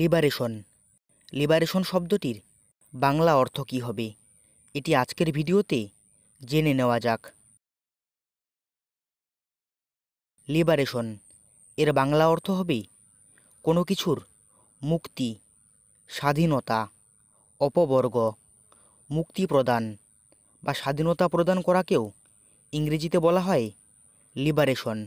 liberation liberation শব্দটির বাংলা অর্থ কী হবে এটি আজকের ভিডিওতে জেনে নেওয়া যাক লিবারেশন এর বাংলা অর্থ হবে কোনো কিছুর মুক্তি স্বাধীনতা অপবর্গ মুক্তি প্রদান বা স্বাধীনতা প্রদান করাকেও ইংরেজিতে বলা হয় লিবারেশন